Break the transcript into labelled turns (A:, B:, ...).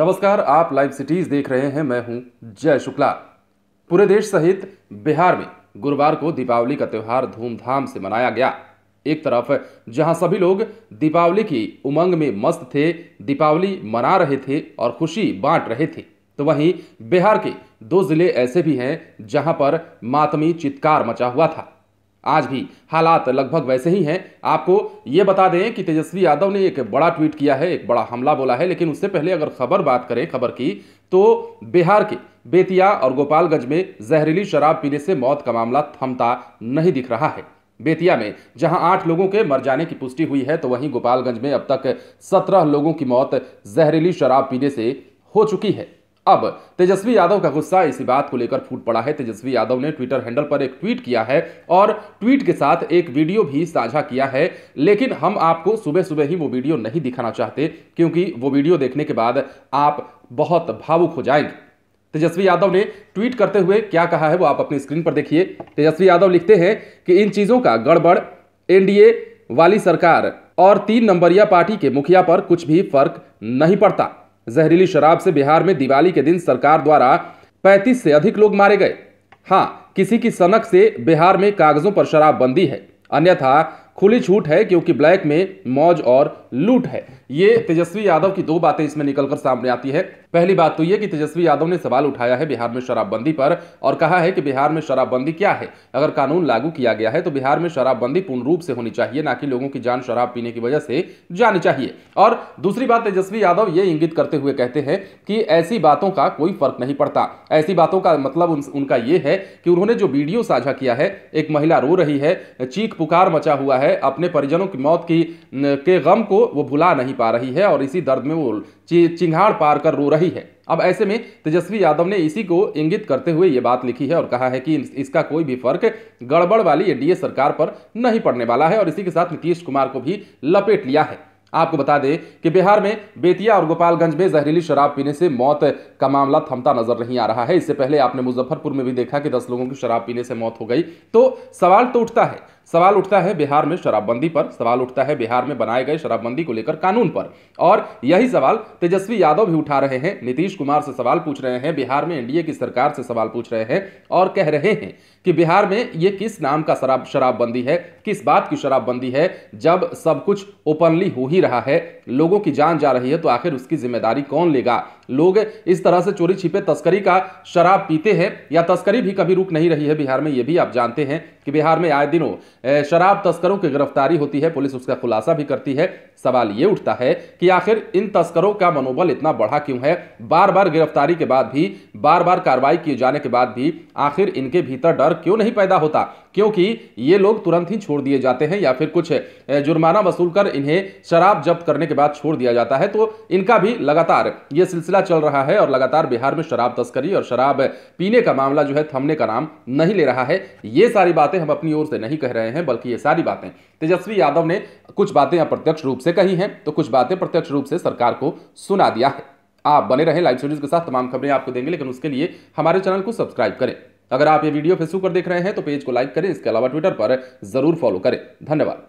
A: नमस्कार आप live cities देख रहे हैं मैं हूं जय शुक्ला पूरे देश सहित बिहार में गुरुवार को दीपावली का त्यौहार धूमधाम से मनाया गया एक तरफ जहां सभी लोग दीपावली की उमंग में मस्त थे दीपावली मना रहे थे और खुशी बांट रहे थे तो वहीं बिहार के दो जिले ऐसे भी हैं जहां पर मातमी चित्कार मचा हुआ था आज भी हालात लगभग वैसे ही हैं आपको ये बता दें कि तेजस्वी यादव ने एक बड़ा ट्वीट किया है एक बड़ा हमला बोला है लेकिन उससे पहले अगर खबर बात करें खबर की तो बिहार के बेतिया और गोपालगंज में जहरीली शराब पीने से मौत का मामला थमता नहीं दिख रहा है बेतिया में जहां आठ लोगों के मर जाने की पुष्टि हुई है तो वहीं गोपालगंज में अब तक सत्रह लोगों की मौत जहरीली शराब पीने से हो चुकी है अब तेजस्वी यादव का गुस्सा इसी बात को लेकर फूट पड़ा है तेजस्वी यादव ने ट्विटर हैंडल पर एक ट्वीट किया है और ट्वीट के साथ एक वीडियो भी साझा किया है लेकिन हम आपको सुबह सुबह ही वो वीडियो नहीं दिखाना चाहते क्योंकि वो वीडियो देखने के बाद आप बहुत भावुक हो जाएंगे तेजस्वी यादव ने ट्वीट करते हुए क्या कहा है वो आप अपनी स्क्रीन पर देखिए तेजस्वी यादव लिखते हैं कि इन चीज़ों का गड़बड़ एनडीए वाली सरकार और तीन नंबरिया पार्टी के मुखिया पर कुछ भी फर्क नहीं पड़ता जहरीली शराब से बिहार में दिवाली के दिन सरकार द्वारा 35 से अधिक लोग मारे गए हाँ किसी की सनक से बिहार में कागजों पर शराब बंदी है अन्यथा खुली छूट है क्योंकि ब्लैक में मौज और लूट है ये तेजस्वी यादव की दो बातें इसमें निकलकर सामने आती है पहली बात तो यह कि तेजस्वी यादव ने सवाल उठाया है बिहार में शराबबंदी पर और कहा है कि बिहार में शराबबंदी क्या है अगर कानून लागू किया गया है तो बिहार में शराबबंदी पूर्ण रूप से होनी चाहिए ना कि लोगों की जान शराब पीने की वजह से जानी चाहिए और दूसरी बात तेजस्वी यादव ये इंगित करते हुए कहते हैं कि ऐसी बातों का कोई फर्क नहीं पड़ता ऐसी बातों का मतलब उनका यह है कि उन्होंने जो वीडियो साझा किया है एक महिला रो रही है चीख पुकार मचा हुआ है अपने परिजनों की मौत की के गम को वो भुला नहीं पा रही है और इसी दर्द में वो चिंघाड़ पार कर रो रही है अब ऐसे में तेजस्वी यादव ने इसी को इंगित करते हुए ये बात लिखी है और कहा है कि इसका कोई भी फर्क गड़बड़ वाली एनडीए सरकार पर नहीं पड़ने वाला है और इसी के साथ नीतीश कुमार को भी लपेट लिया है आपको बता दें कि बिहार में बेतिया और गोपालगंज में जहरीली शराब पीने से मौत का मामला थमता नजर नहीं आ रहा है इससे पहले आपने मुजफ्फरपुर में भी देखा कि दस लोगों की शराब पीने से मौत हो गई तो सवाल तो उठता है सवाल उठता है बिहार में शराबबंदी पर सवाल उठता है बिहार में बनाए गए शराबबंदी को लेकर कानून पर और यही सवाल तेजस्वी यादव भी उठा रहे हैं नीतीश कुमार से सवाल पूछ रहे हैं बिहार में एनडीए की सरकार से सवाल पूछ रहे हैं और कह रहे हैं कि बिहार में ये किस नाम का शराब शराबबंदी है किस बात की शराबबंदी है जब सब कुछ ओपनली हो ही रहा है लोगों की जान जा रही है तो आखिर उसकी जिम्मेदारी कौन लेगा लोग इस तरह से चोरी छिपे तस्करी का शराब पीते हैं या तस्करी भी कभी रुक नहीं रही है बिहार में ये भी आप जानते हैं कि बिहार में आए दिनों शराब तस्करों की गिरफ्तारी होती है पुलिस उसका खुलासा भी करती है सवाल ये उठता है कि आखिर इन तस्करों का मनोबल इतना बढ़ा क्यों है बार बार गिरफ्तारी के बाद भी बार बार कार्रवाई किए जाने के बाद भी आखिर इनके भीतर डर क्यों नहीं पैदा होता क्योंकि ये लोग तुरंत ही छोड़ दिए जाते हैं या फिर कुछ जुर्माना वसूल कर इन्हें शराब जब्त करने के बाद छोड़ दिया जाता है तो इनका भी लगातार ये सिलसिला मामला चल रहा है और लगातार बिहार में शराब तस्करी और शराब पीने का मामला जो है थमने का नाम नहीं ले रहा है ये सारी बातें हम अपनी ओर से नहीं कह रहे हैं बल्कि ये सारी बातें तेजस्वी यादव ने कुछ बातें अप्रत्यक्ष रूप से कही हैं तो कुछ बातें प्रत्यक्ष रूप से सरकार को सुना दिया है आप बने रहें लाइव सीरीज के साथ तमाम खबरें आपको देंगे लेकिन उसके लिए हमारे चैनल को सब्सक्राइब करें अगर आप ये वीडियो फेसबुक पर देख रहे हैं तो पेज को लाइक करें इसके अलावा ट्विटर पर जरूर फॉलो करें धन्यवाद